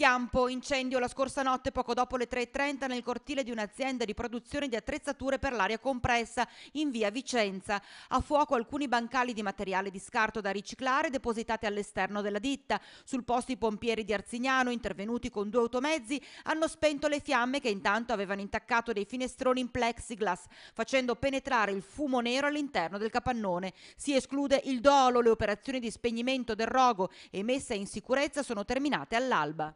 Chiampo, incendio la scorsa notte poco dopo le 3.30 nel cortile di un'azienda di produzione di attrezzature per l'aria compressa in via Vicenza. A fuoco alcuni bancali di materiale di scarto da riciclare depositati all'esterno della ditta. Sul posto i pompieri di Arzignano, intervenuti con due automezzi, hanno spento le fiamme che intanto avevano intaccato dei finestroni in plexiglass, facendo penetrare il fumo nero all'interno del capannone. Si esclude il dolo, le operazioni di spegnimento del rogo e messa in sicurezza sono terminate all'alba.